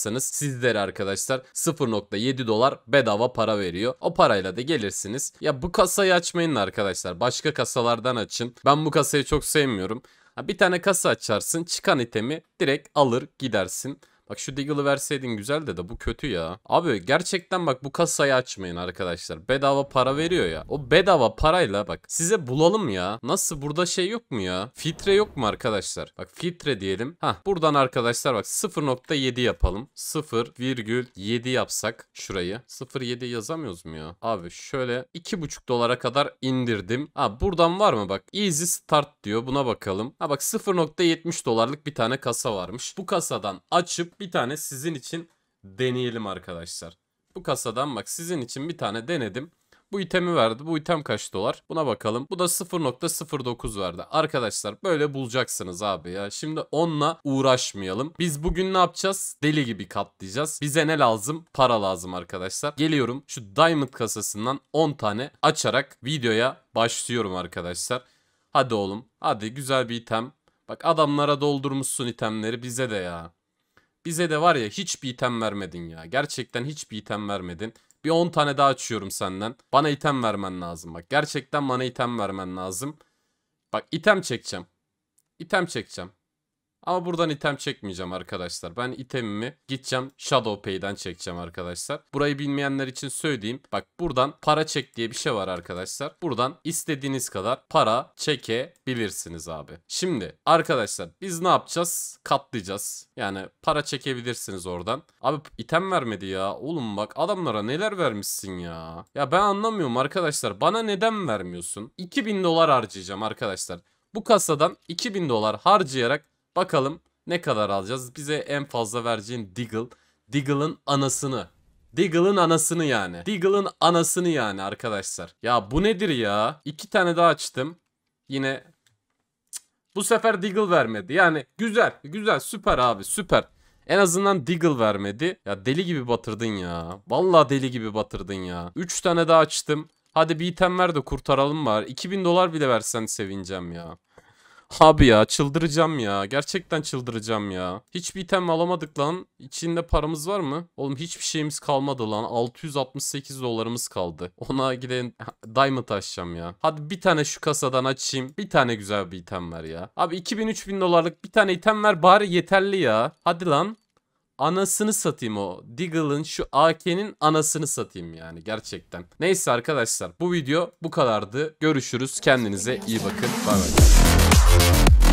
almazsanız sizlere arkadaşlar 0.7 dolar bedava para veriyor. O parayla da gelirsiniz. Ya bu kasayı açmayın arkadaşlar. Başka kasalardan açın. Ben bu kasayı çok sevmiyorum. bir tane kasa açarsın. Çıkan itemi direkt alır gidersin. Bak şu Deagle'ı verseydin güzel de de bu kötü ya. Abi gerçekten bak bu kasayı açmayın arkadaşlar. Bedava para veriyor ya. O bedava parayla bak size bulalım ya. Nasıl burada şey yok mu ya? Filtre yok mu arkadaşlar? Bak filtre diyelim. Hah buradan arkadaşlar bak 0.7 yapalım. 0,7 yapsak şurayı. 0.7 yazamıyoruz mu ya? Abi şöyle 2.5 dolara kadar indirdim. Ha buradan var mı bak? Easy start diyor. Buna bakalım. Ha bak 0.70 dolarlık bir tane kasa varmış. Bu kasadan açıp bir tane sizin için deneyelim arkadaşlar. Bu kasadan bak sizin için bir tane denedim. Bu itemi verdi. Bu item kaç dolar? Buna bakalım. Bu da 0.09 verdi. Arkadaşlar böyle bulacaksınız abi ya. Şimdi onunla uğraşmayalım. Biz bugün ne yapacağız? Deli gibi katlayacağız. Bize ne lazım? Para lazım arkadaşlar. Geliyorum şu diamond kasasından 10 tane açarak videoya başlıyorum arkadaşlar. Hadi oğlum. Hadi güzel bir item. Bak adamlara doldurmuşsun itemleri bize de ya. Bize de var ya hiç bir item vermedin ya. Gerçekten hiç bir item vermedin. Bir 10 tane daha açıyorum senden. Bana item vermen lazım bak. Gerçekten bana item vermen lazım. Bak item çekeceğim. İtem çekeceğim. Ama buradan item çekmeyeceğim arkadaşlar. Ben itemimi gideceğim Shadow Pay'den çekeceğim arkadaşlar. Burayı bilmeyenler için söyleyeyim. Bak buradan para çek diye bir şey var arkadaşlar. Buradan istediğiniz kadar para çekebilirsiniz abi. Şimdi arkadaşlar biz ne yapacağız? Katlayacağız. Yani para çekebilirsiniz oradan. Abi item vermedi ya. Oğlum bak adamlara neler vermişsin ya. Ya ben anlamıyorum arkadaşlar. Bana neden vermiyorsun? 2000 dolar harcayacağım arkadaşlar. Bu kasadan 2000 dolar harcayarak Bakalım ne kadar alacağız? Bize en fazla vereceğin Diggle. Diggle'ın anasını. Diggle'ın anasını yani. Diggle'ın anasını yani arkadaşlar. Ya bu nedir ya? İki tane daha açtım. Yine bu sefer Diggle vermedi. Yani güzel, güzel, süper abi, süper. En azından Diggle vermedi. Ya deli gibi batırdın ya. Vallahi deli gibi batırdın ya. 3 tane daha açtım. Hadi bir item ver de kurtaralım var. 2000 dolar bile versen sevineceğim ya. Abi ya çıldıracağım ya. Gerçekten çıldıracağım ya. Hiçbir item alamadık lan. İçinde paramız var mı? Oğlum hiçbir şeyimiz kalmadı lan. 668 dolarımız kaldı. Ona giden diamond açacağım ya. Hadi bir tane şu kasadan açayım. Bir tane güzel bir item var ya. Abi 2000-3000 dolarlık bir tane item ver bari yeterli ya. Hadi lan anasını satayım o. Diggle'ın şu AK'nin anasını satayım yani gerçekten. Neyse arkadaşlar bu video bu kadardı. Görüşürüz. Kendinize iyi bakın. Bay bay.